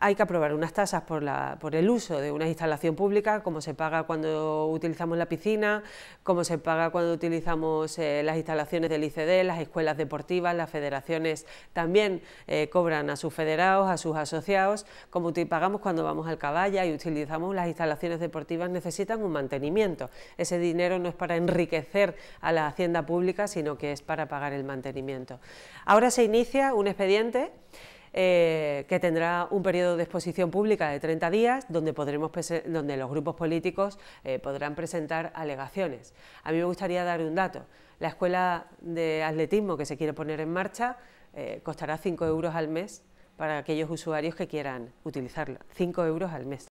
hay que aprobar unas tasas por, por, el uso de una instalación pública, como se paga cuando utilizamos la piscina, como se paga cuando utilizamos eh, las instalaciones del ICD, las escuelas deportivas, las federaciones también eh, cobran a sus federados, a sus asociados, como pagamos cuando vamos al caballa y utilizamos las instalaciones deportivas, necesitan un mantenimiento. Ese dinero no es para enriquecer a la hacienda pública, sino que es para pagar el mantenimiento. Ahora se inicia un expediente eh, que tendrá un periodo de exposición pública de 30 días, donde, podremos donde los grupos políticos eh, podrán presentar alegaciones. A mí me gustaría dar un dato. La escuela de atletismo que se quiere poner en marcha eh, costará 5 euros al mes para aquellos usuarios que quieran utilizarla. 5 euros al mes.